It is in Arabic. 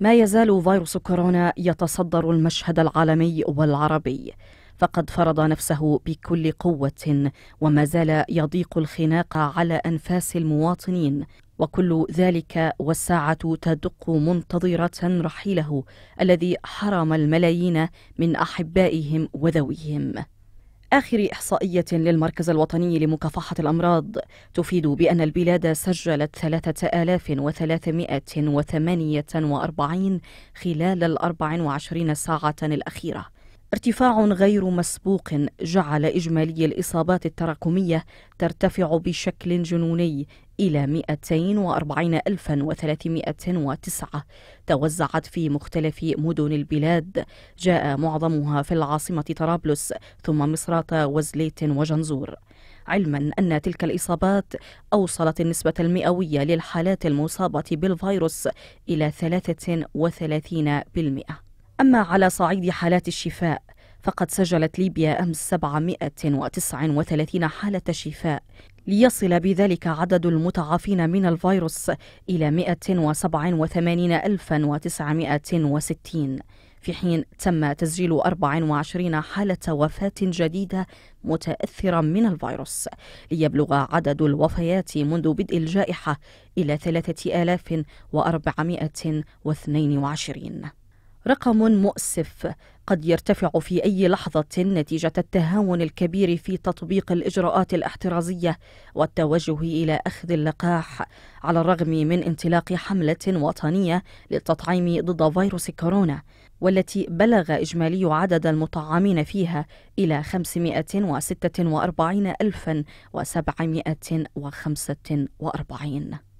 ما يزال فيروس كورونا يتصدر المشهد العالمي والعربي فقد فرض نفسه بكل قوه وما زال يضيق الخناق على انفاس المواطنين وكل ذلك والساعه تدق منتظره رحيله الذي حرم الملايين من احبائهم وذويهم آخر إحصائية للمركز الوطني لمكافحة الأمراض تفيد بأن البلاد سجلت 3348 خلال ال 24 ساعة الأخيرة ارتفاع غير مسبوق جعل إجمالي الإصابات التراكمية ترتفع بشكل جنوني إلى 240309 توزعت في مختلف مدن البلاد جاء معظمها في العاصمة طرابلس ثم مصرات وزليت وجنزور علما أن تلك الإصابات أوصلت النسبة المئوية للحالات المصابة بالفيروس إلى 33% أما على صعيد حالات الشفاء فقد سجلت ليبيا أمس 739 حالة شفاء ليصل بذلك عدد المتعافين من الفيروس إلى 187960 في حين تم تسجيل 24 حالة وفاة جديدة متأثرة من الفيروس ليبلغ عدد الوفيات منذ بدء الجائحة إلى 3422 رقم مؤسف قد يرتفع في أي لحظة نتيجة التهاون الكبير في تطبيق الإجراءات الاحترازية والتوجه إلى أخذ اللقاح على الرغم من انطلاق حملة وطنية للتطعيم ضد فيروس كورونا والتي بلغ إجمالي عدد المطعمين فيها إلى 546 ألفا